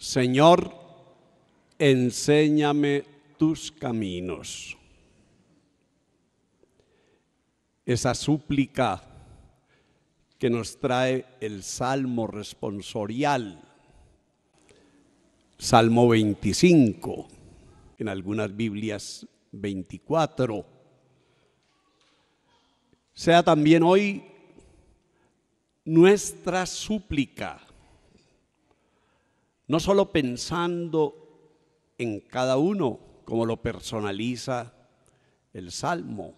Señor, enséñame tus caminos. Esa súplica que nos trae el Salmo responsorial, Salmo 25, en algunas Biblias 24. Sea también hoy nuestra súplica no solo pensando en cada uno, como lo personaliza el Salmo,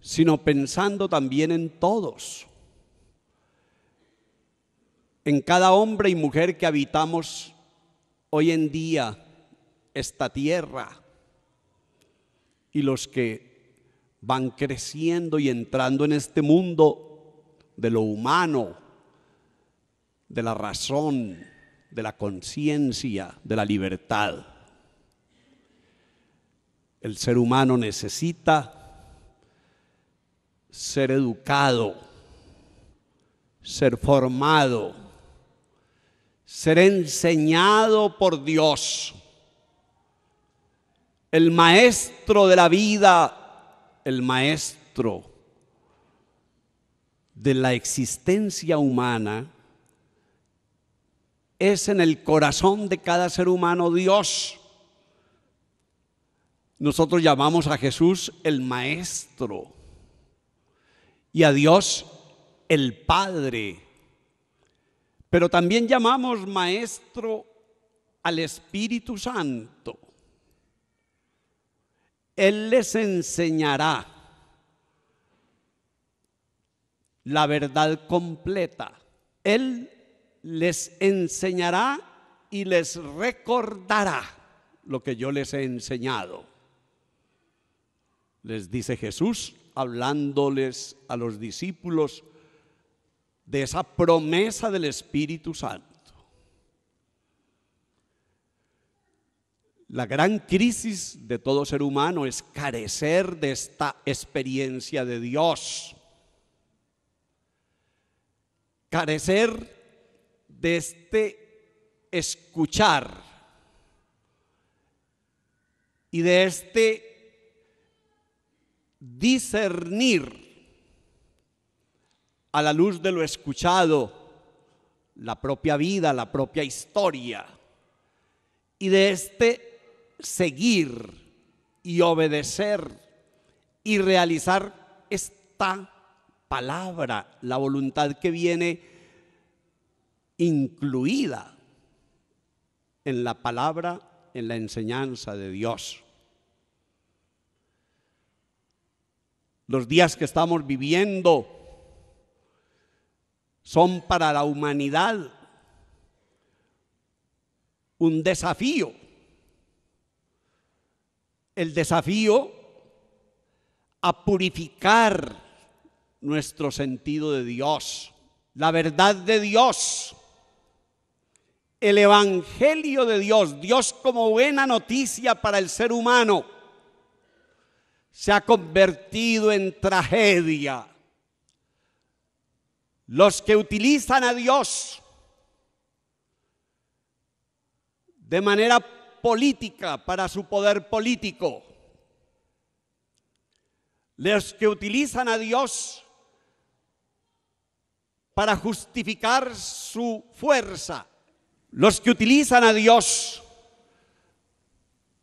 sino pensando también en todos, en cada hombre y mujer que habitamos hoy en día esta tierra y los que van creciendo y entrando en este mundo de lo humano, de la razón, de la conciencia, de la libertad. El ser humano necesita ser educado, ser formado, ser enseñado por Dios. El maestro de la vida, el maestro de la existencia humana es en el corazón de cada ser humano Dios. Nosotros llamamos a Jesús el Maestro y a Dios el Padre. Pero también llamamos Maestro al Espíritu Santo. Él les enseñará la verdad completa. Él les enseñará y les recordará lo que yo les he enseñado. Les dice Jesús, hablándoles a los discípulos de esa promesa del Espíritu Santo. La gran crisis de todo ser humano es carecer de esta experiencia de Dios. Carecer de este escuchar y de este discernir a la luz de lo escuchado, la propia vida, la propia historia, y de este seguir y obedecer y realizar esta palabra, la voluntad que viene incluida en la palabra, en la enseñanza de Dios. Los días que estamos viviendo son para la humanidad un desafío. El desafío a purificar nuestro sentido de Dios, la verdad de Dios el Evangelio de Dios, Dios como buena noticia para el ser humano, se ha convertido en tragedia. Los que utilizan a Dios de manera política para su poder político, los que utilizan a Dios para justificar su fuerza, los que utilizan a Dios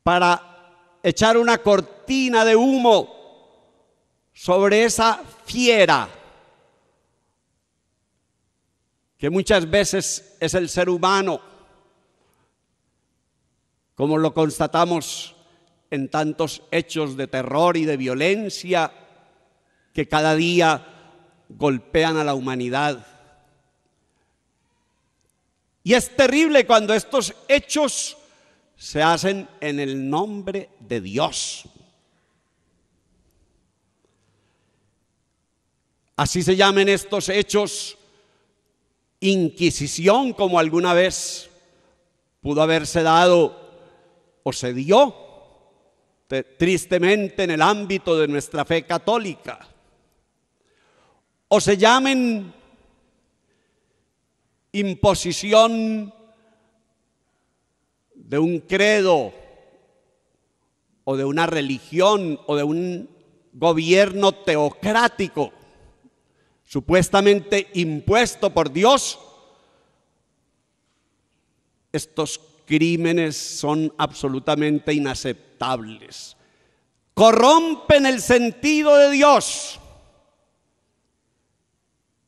para echar una cortina de humo sobre esa fiera que muchas veces es el ser humano, como lo constatamos en tantos hechos de terror y de violencia que cada día golpean a la humanidad. Y es terrible cuando estos hechos se hacen en el nombre de Dios. Así se llaman estos hechos inquisición como alguna vez pudo haberse dado o se dio tristemente en el ámbito de nuestra fe católica. O se llamen imposición de un credo o de una religión o de un gobierno teocrático supuestamente impuesto por Dios, estos crímenes son absolutamente inaceptables. Corrompen el sentido de Dios.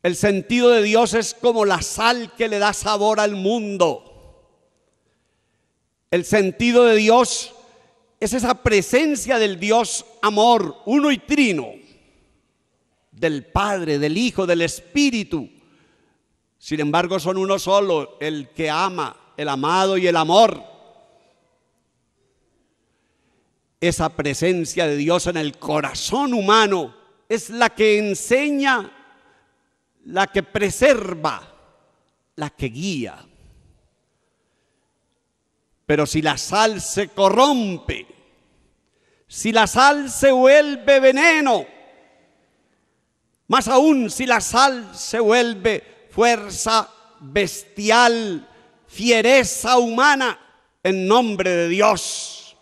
El sentido de Dios es como la sal que le da sabor al mundo. El sentido de Dios es esa presencia del Dios amor, uno y trino, del Padre, del Hijo, del Espíritu. Sin embargo, son uno solo, el que ama, el amado y el amor. Esa presencia de Dios en el corazón humano es la que enseña la que preserva, la que guía. Pero si la sal se corrompe, si la sal se vuelve veneno, más aún si la sal se vuelve fuerza bestial, fiereza humana, en nombre de Dios,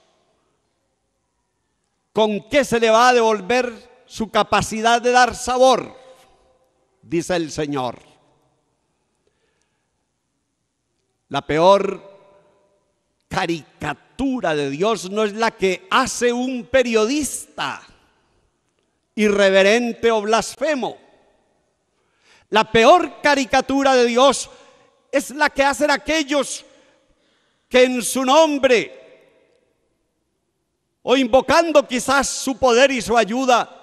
¿con qué se le va a devolver su capacidad de dar sabor? dice el Señor. La peor caricatura de Dios no es la que hace un periodista irreverente o blasfemo. La peor caricatura de Dios es la que hacen aquellos que en su nombre o invocando quizás su poder y su ayuda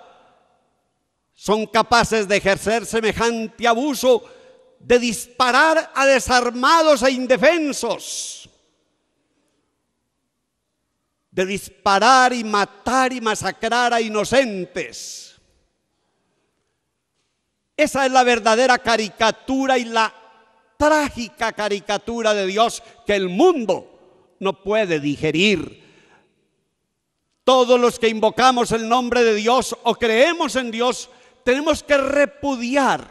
son capaces de ejercer semejante abuso, de disparar a desarmados e indefensos, de disparar y matar y masacrar a inocentes. Esa es la verdadera caricatura y la trágica caricatura de Dios que el mundo no puede digerir. Todos los que invocamos el nombre de Dios o creemos en Dios, tenemos que repudiar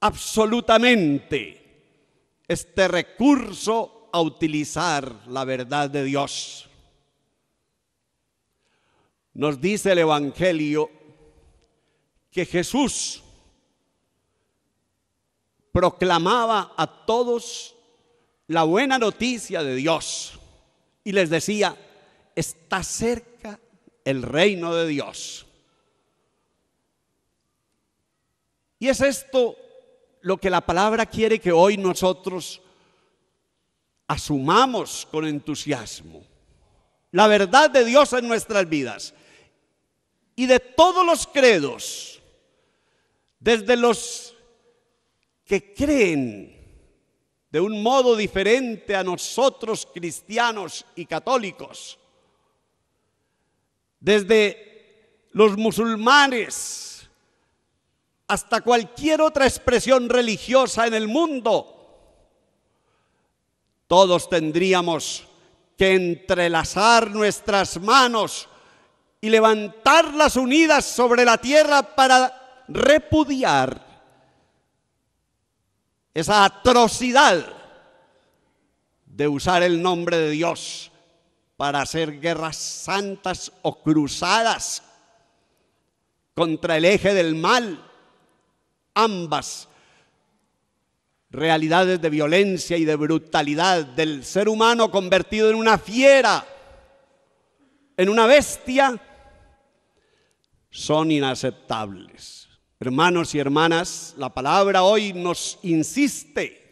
absolutamente este recurso a utilizar la verdad de Dios. Nos dice el Evangelio que Jesús proclamaba a todos la buena noticia de Dios y les decía, está cerca el reino de Dios. Y es esto lo que la palabra quiere que hoy nosotros asumamos con entusiasmo. La verdad de Dios en nuestras vidas. Y de todos los credos, desde los que creen de un modo diferente a nosotros cristianos y católicos, desde los musulmanes, hasta cualquier otra expresión religiosa en el mundo, todos tendríamos que entrelazar nuestras manos y levantarlas unidas sobre la tierra para repudiar esa atrocidad de usar el nombre de Dios para hacer guerras santas o cruzadas contra el eje del mal ambas realidades de violencia y de brutalidad del ser humano convertido en una fiera, en una bestia, son inaceptables. Hermanos y hermanas, la palabra hoy nos insiste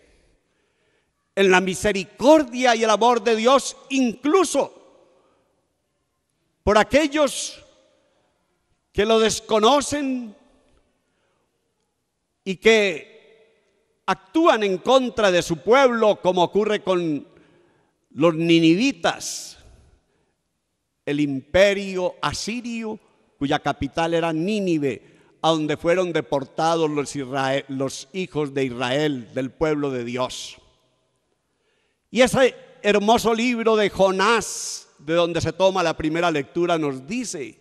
en la misericordia y el amor de Dios, incluso por aquellos que lo desconocen y que actúan en contra de su pueblo, como ocurre con los ninivitas, el imperio asirio, cuya capital era Nínive, a donde fueron deportados los, los hijos de Israel, del pueblo de Dios. Y ese hermoso libro de Jonás, de donde se toma la primera lectura, nos dice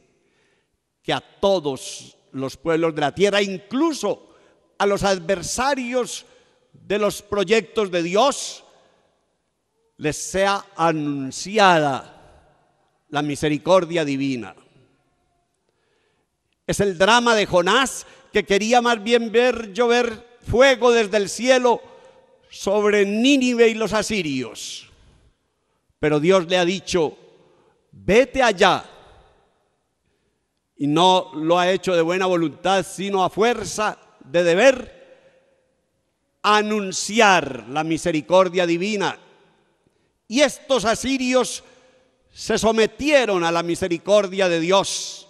que a todos los pueblos de la tierra, incluso a los adversarios de los proyectos de Dios, les sea anunciada la misericordia divina. Es el drama de Jonás que quería más bien ver llover fuego desde el cielo sobre Nínive y los asirios. Pero Dios le ha dicho, vete allá. Y no lo ha hecho de buena voluntad, sino a fuerza de deber anunciar la misericordia divina. Y estos asirios se sometieron a la misericordia de Dios.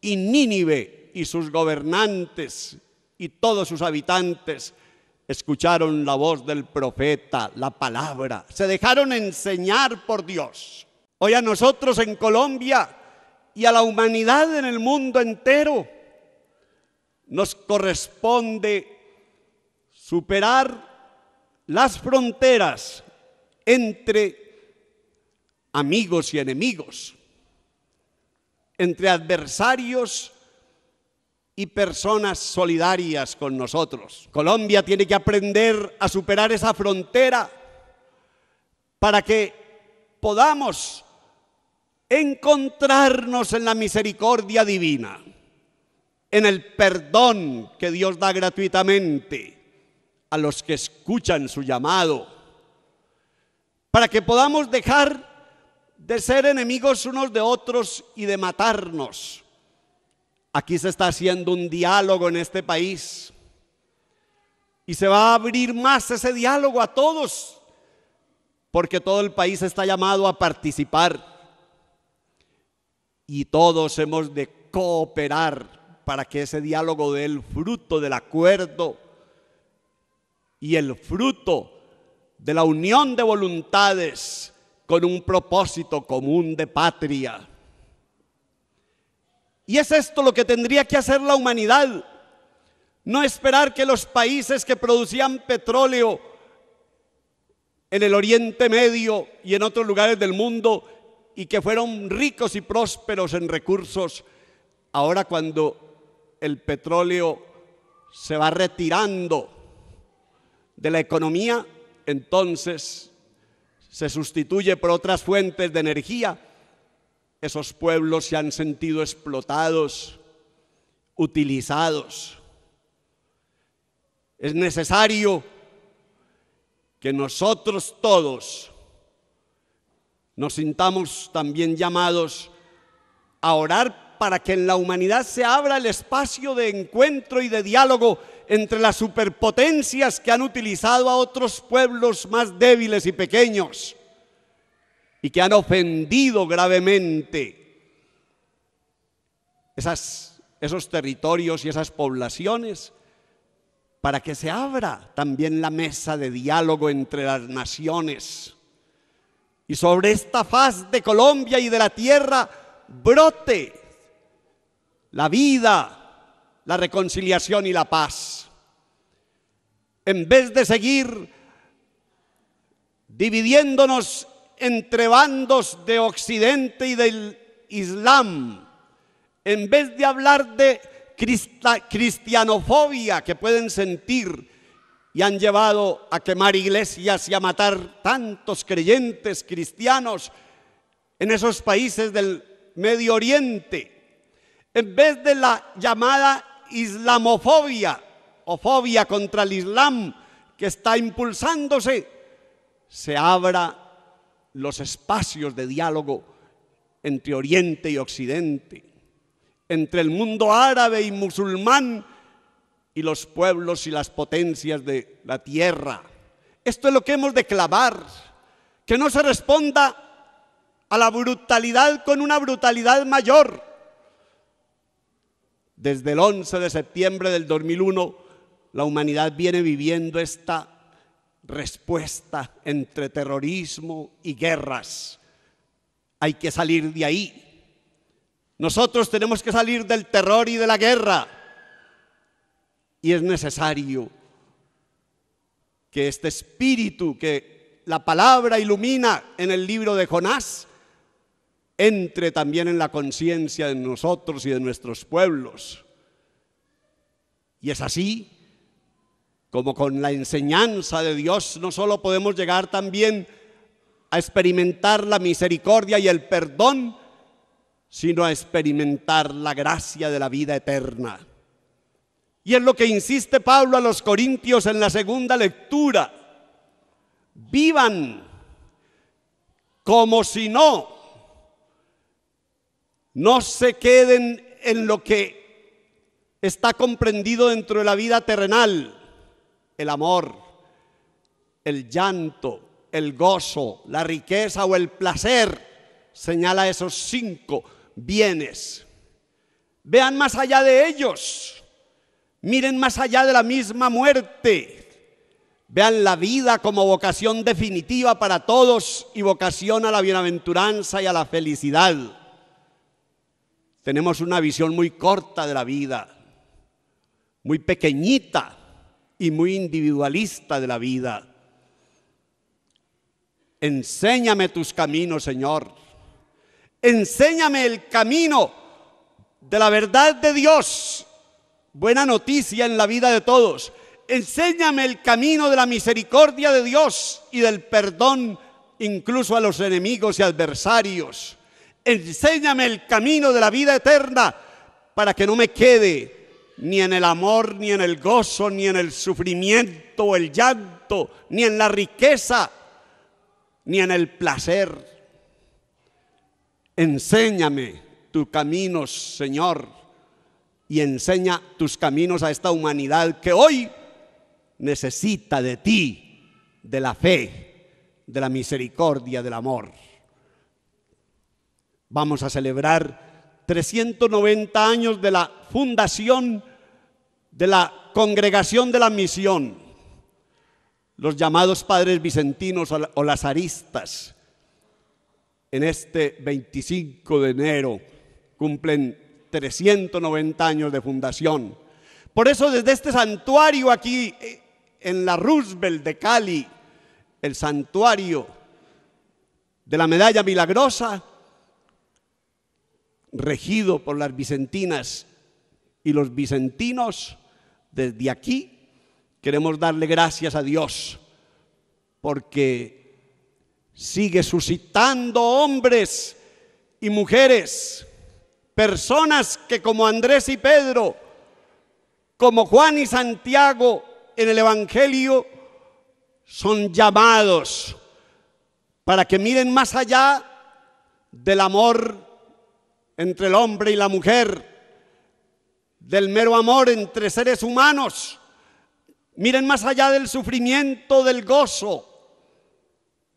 Y Nínive y sus gobernantes y todos sus habitantes escucharon la voz del profeta, la palabra. Se dejaron enseñar por Dios. Hoy a nosotros en Colombia y a la humanidad en el mundo entero nos corresponde superar las fronteras entre amigos y enemigos, entre adversarios y personas solidarias con nosotros. Colombia tiene que aprender a superar esa frontera para que podamos encontrarnos en la misericordia divina en el perdón que Dios da gratuitamente a los que escuchan su llamado, para que podamos dejar de ser enemigos unos de otros y de matarnos. Aquí se está haciendo un diálogo en este país y se va a abrir más ese diálogo a todos, porque todo el país está llamado a participar y todos hemos de cooperar para que ese diálogo dé el fruto del acuerdo y el fruto de la unión de voluntades con un propósito común de patria. Y es esto lo que tendría que hacer la humanidad. No esperar que los países que producían petróleo en el Oriente Medio y en otros lugares del mundo y que fueron ricos y prósperos en recursos, ahora cuando el petróleo se va retirando de la economía, entonces se sustituye por otras fuentes de energía. Esos pueblos se han sentido explotados, utilizados. Es necesario que nosotros todos nos sintamos también llamados a orar para que en la humanidad se abra el espacio de encuentro y de diálogo entre las superpotencias que han utilizado a otros pueblos más débiles y pequeños y que han ofendido gravemente esas, esos territorios y esas poblaciones para que se abra también la mesa de diálogo entre las naciones. Y sobre esta faz de Colombia y de la tierra brote la vida, la reconciliación y la paz. En vez de seguir dividiéndonos entre bandos de Occidente y del Islam, en vez de hablar de cristianofobia que pueden sentir y han llevado a quemar iglesias y a matar tantos creyentes cristianos en esos países del Medio Oriente en vez de la llamada islamofobia o fobia contra el Islam que está impulsándose, se abran los espacios de diálogo entre Oriente y Occidente, entre el mundo árabe y musulmán y los pueblos y las potencias de la tierra. Esto es lo que hemos de clavar, que no se responda a la brutalidad con una brutalidad mayor desde el 11 de septiembre del 2001, la humanidad viene viviendo esta respuesta entre terrorismo y guerras. Hay que salir de ahí. Nosotros tenemos que salir del terror y de la guerra. Y es necesario que este espíritu que la palabra ilumina en el libro de Jonás entre también en la conciencia de nosotros y de nuestros pueblos. Y es así como con la enseñanza de Dios no solo podemos llegar también a experimentar la misericordia y el perdón, sino a experimentar la gracia de la vida eterna. Y es lo que insiste Pablo a los Corintios en la segunda lectura. Vivan como si no no se queden en lo que está comprendido dentro de la vida terrenal. El amor, el llanto, el gozo, la riqueza o el placer. Señala esos cinco bienes. Vean más allá de ellos. Miren más allá de la misma muerte. Vean la vida como vocación definitiva para todos y vocación a la bienaventuranza y a la felicidad tenemos una visión muy corta de la vida, muy pequeñita y muy individualista de la vida. Enséñame tus caminos, Señor. Enséñame el camino de la verdad de Dios. Buena noticia en la vida de todos. Enséñame el camino de la misericordia de Dios y del perdón incluso a los enemigos y adversarios enséñame el camino de la vida eterna para que no me quede ni en el amor, ni en el gozo, ni en el sufrimiento el llanto, ni en la riqueza, ni en el placer. Enséñame tu camino Señor, y enseña tus caminos a esta humanidad que hoy necesita de ti, de la fe, de la misericordia, del amor. Vamos a celebrar 390 años de la fundación de la Congregación de la Misión, los llamados padres vicentinos o lazaristas, En este 25 de enero cumplen 390 años de fundación. Por eso desde este santuario aquí eh, en la Roosevelt de Cali, el santuario de la medalla milagrosa, regido por las vicentinas y los vicentinos, desde aquí queremos darle gracias a Dios porque sigue suscitando hombres y mujeres, personas que como Andrés y Pedro, como Juan y Santiago en el Evangelio, son llamados para que miren más allá del amor entre el hombre y la mujer, del mero amor entre seres humanos. Miren más allá del sufrimiento, del gozo,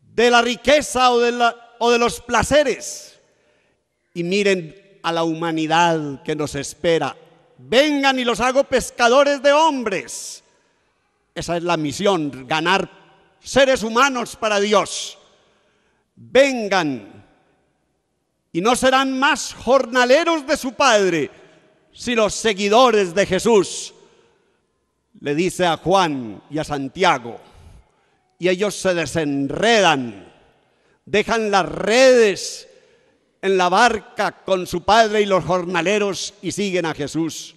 de la riqueza o de, o de los placeres. Y miren a la humanidad que nos espera. Vengan y los hago pescadores de hombres. Esa es la misión, ganar seres humanos para Dios. Vengan y no serán más jornaleros de su Padre, si los seguidores de Jesús, le dice a Juan y a Santiago, y ellos se desenredan, dejan las redes en la barca con su padre y los jornaleros y siguen a Jesús.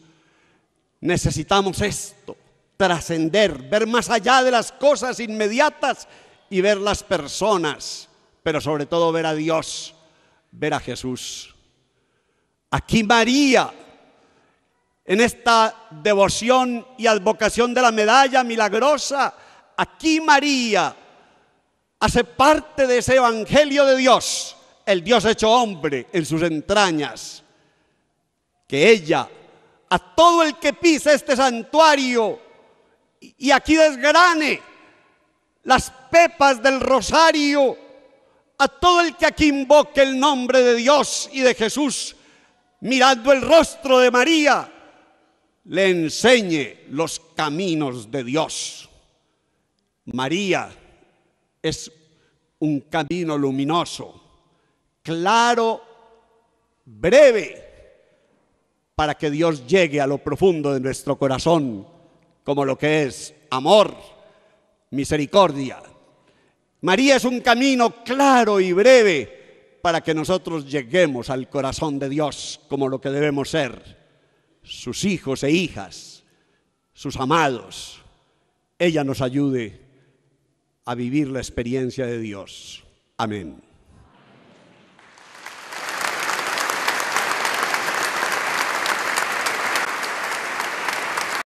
Necesitamos esto, trascender, ver más allá de las cosas inmediatas y ver las personas, pero sobre todo ver a Dios ver a Jesús. Aquí María, en esta devoción y advocación de la medalla milagrosa, aquí María hace parte de ese Evangelio de Dios, el Dios hecho hombre en sus entrañas, que ella, a todo el que pisa este santuario y aquí desgrane las pepas del rosario, a todo el que aquí invoque el nombre de Dios y de Jesús, mirando el rostro de María, le enseñe los caminos de Dios. María es un camino luminoso, claro, breve, para que Dios llegue a lo profundo de nuestro corazón, como lo que es amor, misericordia, María es un camino claro y breve para que nosotros lleguemos al corazón de Dios como lo que debemos ser, sus hijos e hijas, sus amados. Ella nos ayude a vivir la experiencia de Dios. Amén.